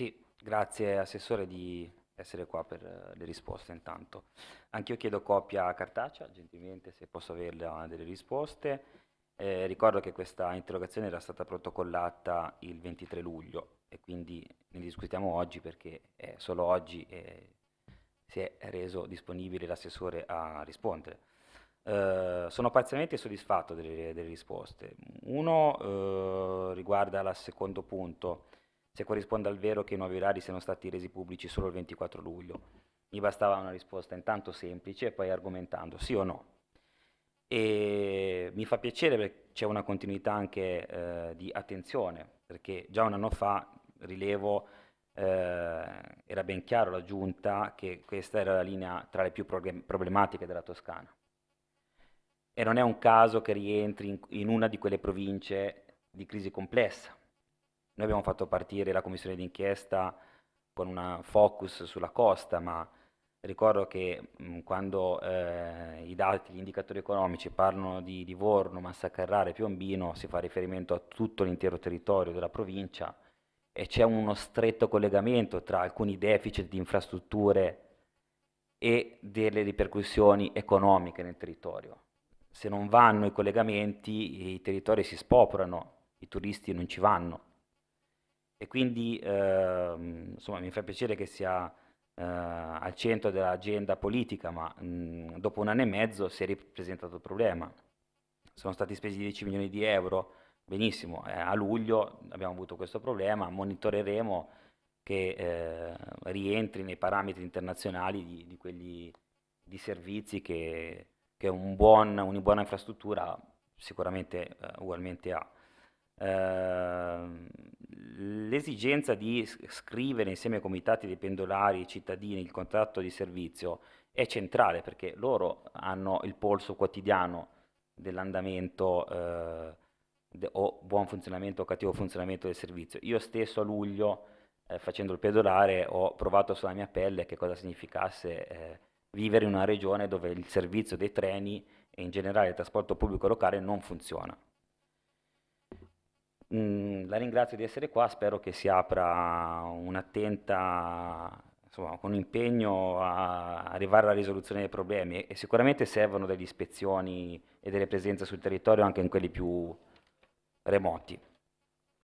Sì, grazie Assessore di essere qua per eh, le risposte intanto. Anch'io chiedo copia cartacea, gentilmente se posso averle delle risposte. Eh, ricordo che questa interrogazione era stata protocollata il 23 luglio e quindi ne discutiamo oggi perché eh, solo oggi eh, si è reso disponibile l'assessore a rispondere. Eh, sono parzialmente soddisfatto delle, delle risposte. Uno eh, riguarda il secondo punto, se corrisponde al vero che i nuovi orari siano stati resi pubblici solo il 24 luglio. Mi bastava una risposta intanto semplice e poi argomentando sì o no. E mi fa piacere perché c'è una continuità anche eh, di attenzione, perché già un anno fa, rilevo, eh, era ben chiaro la giunta che questa era la linea tra le più problematiche della Toscana. E non è un caso che rientri in, in una di quelle province di crisi complessa, noi abbiamo fatto partire la commissione d'inchiesta con un focus sulla costa, ma ricordo che mh, mm, quando eh, i dati, gli indicatori economici parlano di Livorno, Massa Carrara e Piombino, si fa riferimento a tutto l'intero territorio della provincia e c'è uno stretto collegamento tra alcuni deficit di infrastrutture e delle ripercussioni economiche nel territorio. Se non vanno i collegamenti, i territori si spopolano, i turisti non ci vanno e quindi ehm, insomma, mi fa piacere che sia eh, al centro dell'agenda politica, ma mh, mm, dopo un anno e mezzo si è ripresentato il problema. Sono stati spesi 10 milioni di euro, benissimo, eh, a luglio abbiamo avuto questo problema, monitoreremo che eh, rientri nei parametri internazionali di, di quelli di servizi che, che un buon, una buona infrastruttura sicuramente eh, ugualmente ha. Eh, l'esigenza di scrivere insieme ai comitati dei pendolari e cittadini il contratto di servizio è centrale perché loro hanno il polso quotidiano dell'andamento eh, o buon funzionamento o cattivo funzionamento del servizio. Io stesso a luglio, eh, facendo il pedolare, ho provato sulla mia pelle che cosa significasse eh, vivere in una regione dove il servizio dei treni e in generale il trasporto pubblico locale non funziona la ringrazio di essere qua, spero che si apra un'attenta, insomma, con impegno a arrivare alla risoluzione dei problemi e sicuramente servono delle ispezioni e delle presenze sul territorio anche in quelli più remoti.